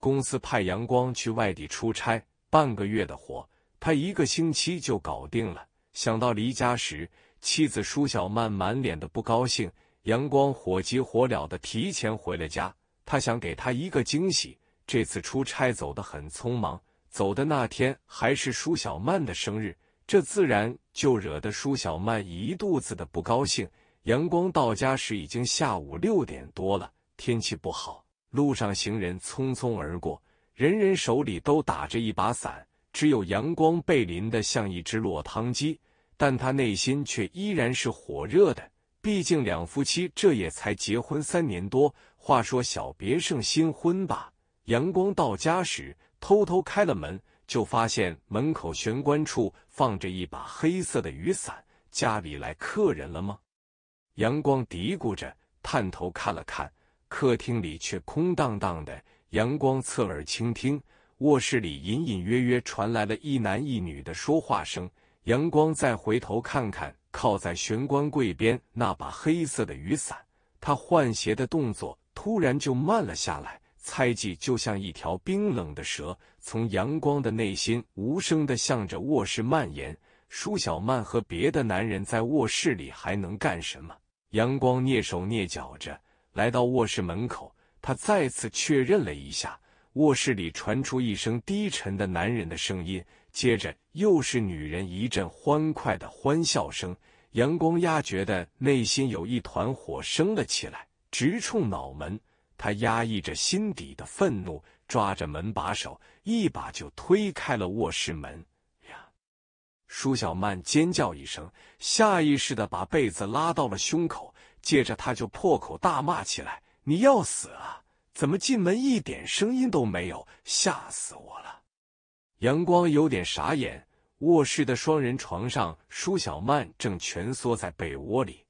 公司派杨光去外地出差，半个月的活，他一个星期就搞定了。想到离家时，妻子舒小曼满脸的不高兴，杨光火急火燎的提前回了家，他想给他一个惊喜。这次出差走的很匆忙，走的那天还是舒小曼的生日，这自然就惹得舒小曼一肚子的不高兴。阳光到家时已经下午六点多了，天气不好。路上行人匆匆而过，人人手里都打着一把伞，只有阳光被淋得像一只落汤鸡。但他内心却依然是火热的，毕竟两夫妻这也才结婚三年多。话说小别胜新婚吧。阳光到家时，偷偷开了门，就发现门口玄关处放着一把黑色的雨伞。家里来客人了吗？阳光嘀咕着，探头看了看。客厅里却空荡荡的。阳光侧耳倾听，卧室里隐隐约约传来了一男一女的说话声。阳光再回头看看，靠在玄关柜边那把黑色的雨伞，他换鞋的动作突然就慢了下来。猜忌就像一条冰冷的蛇，从阳光的内心无声的向着卧室蔓延。舒小曼和别的男人在卧室里还能干什么？阳光蹑手蹑脚着。来到卧室门口，他再次确认了一下，卧室里传出一声低沉的男人的声音，接着又是女人一阵欢快的欢笑声。阳光压觉得内心有一团火升了起来，直冲脑门。他压抑着心底的愤怒，抓着门把手，一把就推开了卧室门。呀！舒小曼尖叫一声，下意识的把被子拉到了胸口。接着他就破口大骂起来：“你要死啊！怎么进门一点声音都没有，吓死我了！”阳光有点傻眼。卧室的双人床上，舒小曼正蜷缩在被窝里，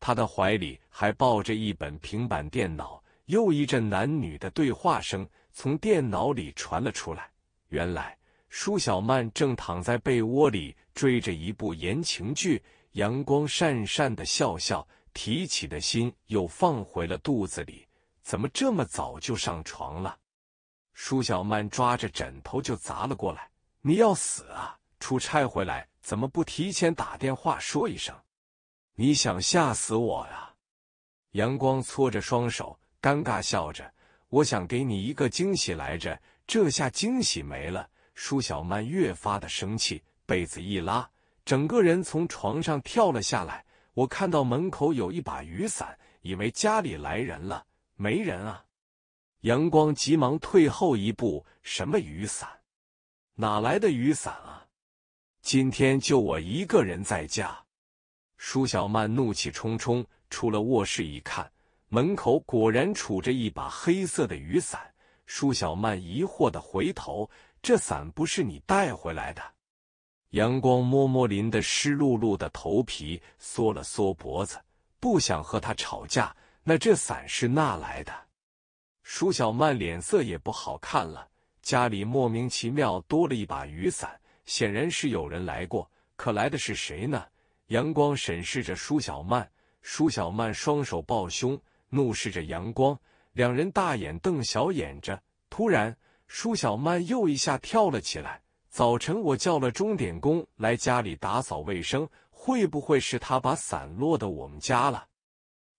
他的怀里还抱着一本平板电脑。又一阵男女的对话声从电脑里传了出来。原来，舒小曼正躺在被窝里追着一部言情剧。阳光讪讪的笑笑，提起的心又放回了肚子里。怎么这么早就上床了？舒小曼抓着枕头就砸了过来：“你要死啊！出差回来怎么不提前打电话说一声？你想吓死我啊！”阳光搓着双手，尴尬笑着：“我想给你一个惊喜来着，这下惊喜没了。”舒小曼越发的生气，被子一拉。整个人从床上跳了下来。我看到门口有一把雨伞，以为家里来人了。没人啊！阳光急忙退后一步：“什么雨伞？哪来的雨伞啊？今天就我一个人在家。”舒小曼怒气冲冲出了卧室，一看门口果然杵着一把黑色的雨伞。舒小曼疑惑的回头：“这伞不是你带回来的？”阳光摸摸林的湿漉漉的头皮，缩了缩脖子，不想和他吵架。那这伞是哪来的？舒小曼脸色也不好看了，家里莫名其妙多了一把雨伞，显然是有人来过。可来的是谁呢？阳光审视着舒小曼，舒小曼双手抱胸，怒视着阳光，两人大眼瞪小眼着。突然，舒小曼又一下跳了起来。早晨，我叫了钟点工来家里打扫卫生，会不会是他把伞落到我们家了？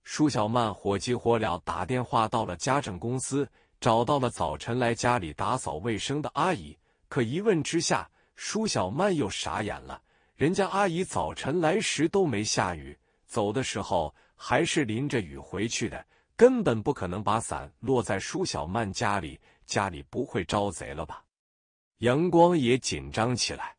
舒小曼火急火燎打电话到了家政公司，找到了早晨来家里打扫卫生的阿姨。可一问之下，舒小曼又傻眼了，人家阿姨早晨来时都没下雨，走的时候还是淋着雨回去的，根本不可能把伞落在舒小曼家里。家里不会招贼了吧？阳光也紧张起来，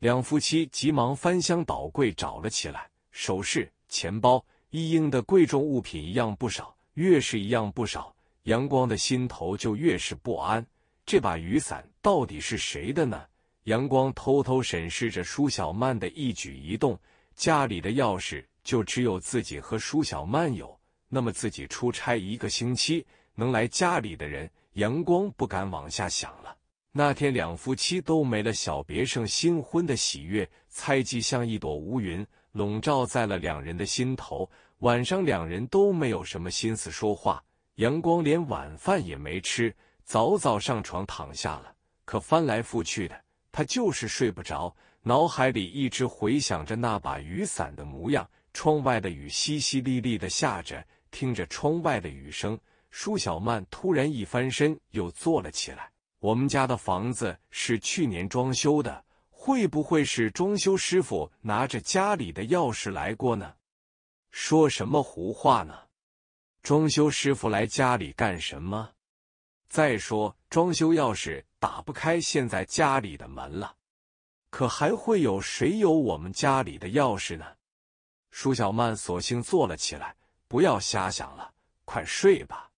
两夫妻急忙翻箱倒柜找了起来，首饰、钱包、一应的贵重物品一样不少。越是一样不少，阳光的心头就越是不安。这把雨伞到底是谁的呢？阳光偷偷审视着舒小曼的一举一动。家里的钥匙就只有自己和舒小曼有，那么自己出差一个星期能来家里的人，阳光不敢往下想了。那天，两夫妻都没了小别胜新婚的喜悦，猜忌像一朵乌云笼罩在了两人的心头。晚上，两人都没有什么心思说话。杨光连晚饭也没吃，早早上床躺下了，可翻来覆去的，他就是睡不着，脑海里一直回想着那把雨伞的模样。窗外的雨淅淅沥沥的下着，听着窗外的雨声，舒小曼突然一翻身，又坐了起来。我们家的房子是去年装修的，会不会是装修师傅拿着家里的钥匙来过呢？说什么胡话呢？装修师傅来家里干什么？再说装修钥匙打不开现在家里的门了，可还会有谁有我们家里的钥匙呢？舒小曼索性坐了起来，不要瞎想了，快睡吧。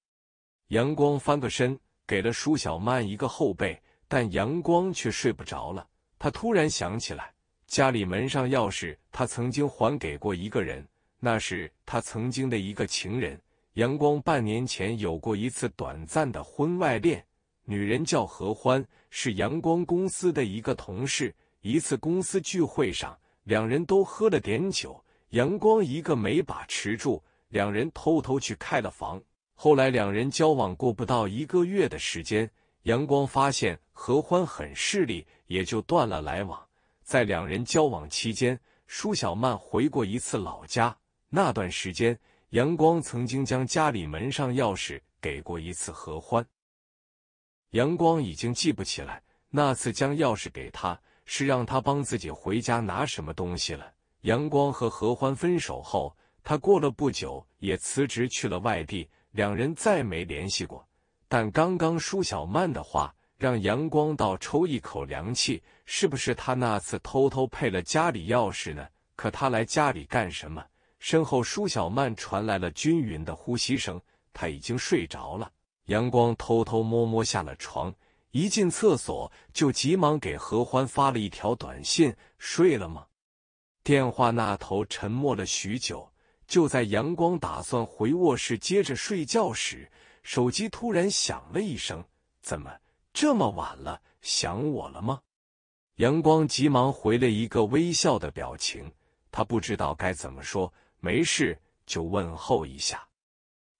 阳光翻个身。给了舒小曼一个后背，但阳光却睡不着了。他突然想起来，家里门上钥匙他曾经还给过一个人，那是他曾经的一个情人。阳光半年前有过一次短暂的婚外恋，女人叫何欢，是阳光公司的一个同事。一次公司聚会上，两人都喝了点酒，阳光一个没把持住，两人偷偷去开了房。后来两人交往过不到一个月的时间，杨光发现何欢很势利，也就断了来往。在两人交往期间，舒小曼回过一次老家。那段时间，杨光曾经将家里门上钥匙给过一次何欢。杨光已经记不起来那次将钥匙给他是让他帮自己回家拿什么东西了。杨光和何欢分手后，他过了不久也辞职去了外地。两人再没联系过，但刚刚舒小曼的话让杨光倒抽一口凉气：是不是他那次偷偷配了家里钥匙呢？可他来家里干什么？身后舒小曼传来了均匀的呼吸声，他已经睡着了。杨光偷偷摸摸下了床，一进厕所就急忙给何欢发了一条短信：睡了吗？电话那头沉默了许久。就在阳光打算回卧室接着睡觉时，手机突然响了一声。怎么这么晚了？想我了吗？阳光急忙回了一个微笑的表情。他不知道该怎么说，没事就问候一下。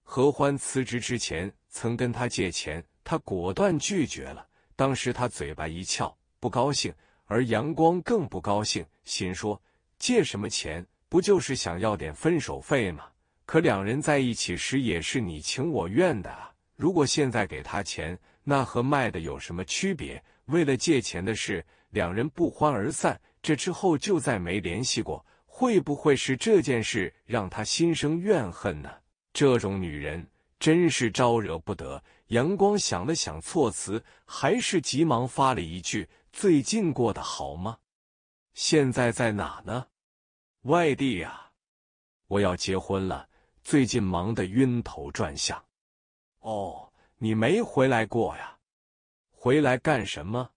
何欢辞职之前曾跟他借钱，他果断拒绝了。当时他嘴巴一翘，不高兴，而阳光更不高兴，心说借什么钱？不就是想要点分手费吗？可两人在一起时也是你情我愿的啊！如果现在给他钱，那和卖的有什么区别？为了借钱的事，两人不欢而散。这之后就再没联系过。会不会是这件事让他心生怨恨呢？这种女人真是招惹不得。阳光想了想措辞，还是急忙发了一句：“最近过得好吗？现在在哪呢？”外地呀，我要结婚了，最近忙得晕头转向。哦，你没回来过呀？回来干什么？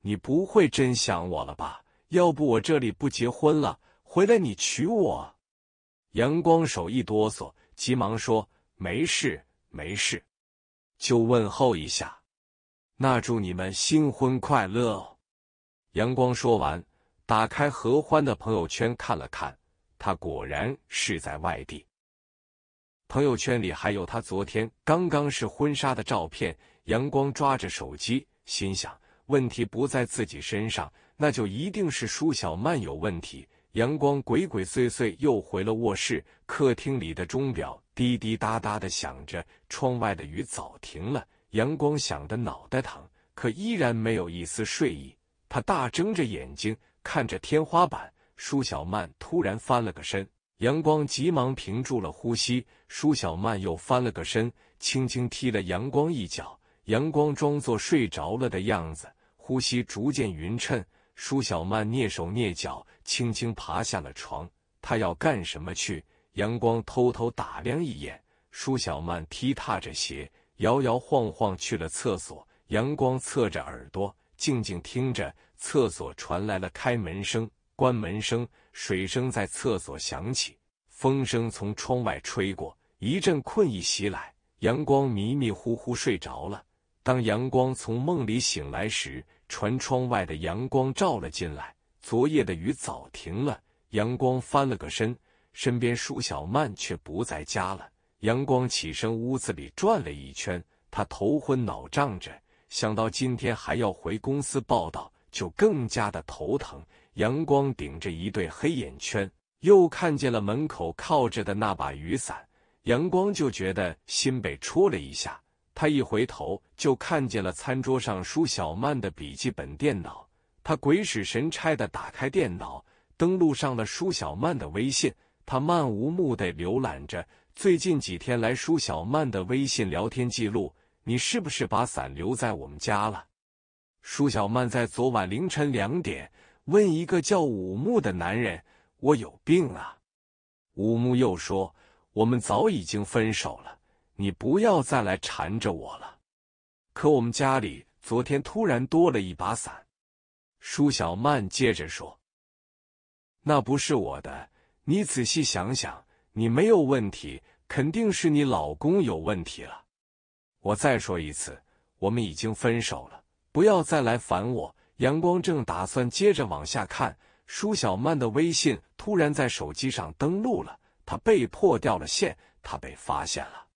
你不会真想我了吧？要不我这里不结婚了，回来你娶我。阳光手一哆嗦，急忙说：“没事，没事，就问候一下。那祝你们新婚快乐。”哦。”阳光说完。打开何欢的朋友圈看了看，他果然是在外地。朋友圈里还有他昨天刚刚试婚纱的照片。阳光抓着手机，心想：问题不在自己身上，那就一定是舒小曼有问题。阳光鬼鬼祟祟又回了卧室。客厅里的钟表滴滴答答的响着，窗外的雨早停了。阳光想的脑袋疼，可依然没有一丝睡意。他大睁着眼睛。看着天花板，舒小曼突然翻了个身，阳光急忙屏住了呼吸。舒小曼又翻了个身，轻轻踢了阳光一脚。阳光装作睡着了的样子，呼吸逐渐匀称。舒小曼蹑手蹑脚，轻轻爬下了床。她要干什么去？阳光偷偷打量一眼，舒小曼踢踏着鞋，摇摇晃晃去了厕所。阳光侧着耳朵，静静听着。厕所传来了开门声、关门声、水声，在厕所响起。风声从窗外吹过，一阵困意袭来，阳光迷迷糊糊睡着了。当阳光从梦里醒来时，船窗外的阳光照了进来。昨夜的雨早停了，阳光翻了个身，身边舒小曼却不在家了。阳光起身，屋子里转了一圈，他头昏脑胀着，想到今天还要回公司报道。就更加的头疼。阳光顶着一对黑眼圈，又看见了门口靠着的那把雨伞，阳光就觉得心被戳了一下。他一回头就看见了餐桌上舒小曼的笔记本电脑，他鬼使神差的打开电脑，登录上了舒小曼的微信。他漫无目的浏览着最近几天来舒小曼的微信聊天记录。你是不是把伞留在我们家了？舒小曼在昨晚凌晨两点问一个叫武木的男人：“我有病啊！”武木又说：“我们早已经分手了，你不要再来缠着我了。”可我们家里昨天突然多了一把伞。舒小曼接着说：“那不是我的，你仔细想想，你没有问题，肯定是你老公有问题了。我再说一次，我们已经分手了。”不要再来烦我！阳光正打算接着往下看，舒小曼的微信突然在手机上登录了，她被迫掉了线，她被发现了。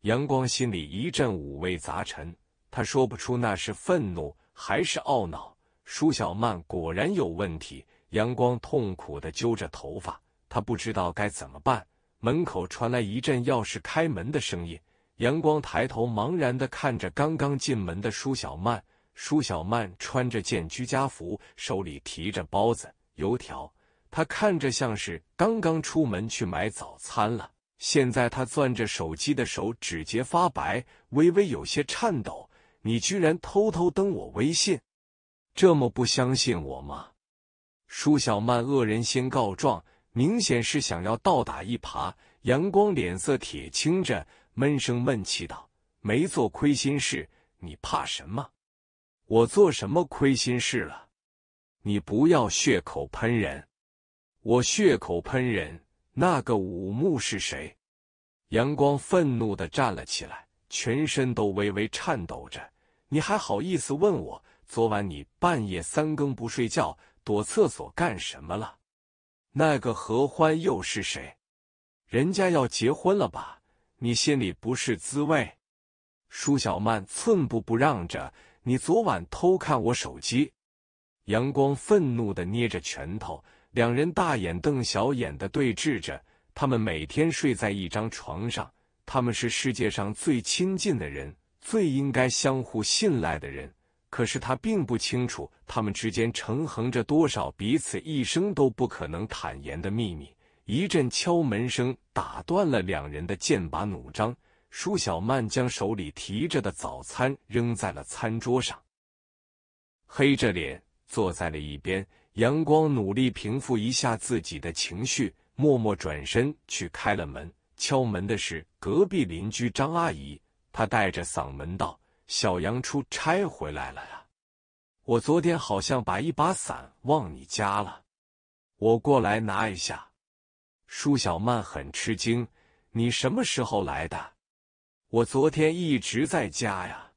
阳光心里一阵五味杂陈，他说不出那是愤怒还是懊恼。舒小曼果然有问题，阳光痛苦的揪着头发，他不知道该怎么办。门口传来一阵钥匙开门的声音，阳光抬头茫然的看着刚刚进门的舒小曼。舒小曼穿着件居家服，手里提着包子、油条，她看着像是刚刚出门去买早餐了。现在她攥着手机的手指节发白，微微有些颤抖。你居然偷偷登我微信，这么不相信我吗？舒小曼恶人先告状，明显是想要倒打一耙。阳光脸色铁青着，闷声闷气道：“没做亏心事，你怕什么？”我做什么亏心事了？你不要血口喷人！我血口喷人。那个五目是谁？杨光愤怒的站了起来，全身都微微颤抖着。你还好意思问我？昨晚你半夜三更不睡觉，躲厕所干什么了？那个何欢又是谁？人家要结婚了吧？你心里不是滋味？舒小曼寸步不让着。你昨晚偷看我手机！阳光愤怒的捏着拳头，两人大眼瞪小眼的对峙着。他们每天睡在一张床上，他们是世界上最亲近的人，最应该相互信赖的人。可是他并不清楚，他们之间承横着多少彼此一生都不可能坦言的秘密。一阵敲门声打断了两人的剑拔弩张。舒小曼将手里提着的早餐扔在了餐桌上，黑着脸坐在了一边。阳光努力平复一下自己的情绪，默默转身去开了门。敲门的是隔壁邻居张阿姨，她带着嗓门道：“小杨出差回来了呀，我昨天好像把一把伞忘你家了，我过来拿一下。”舒小曼很吃惊：“你什么时候来的？”我昨天一直在家呀，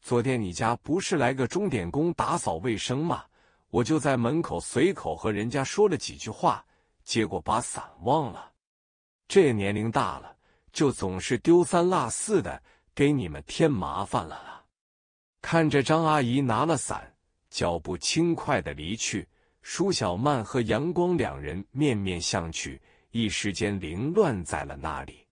昨天你家不是来个钟点工打扫卫生吗？我就在门口随口和人家说了几句话，结果把伞忘了。这年龄大了，就总是丢三落四的，给你们添麻烦了啊！看着张阿姨拿了伞，脚步轻快的离去，舒小曼和杨光两人面面相觑，一时间凌乱在了那里。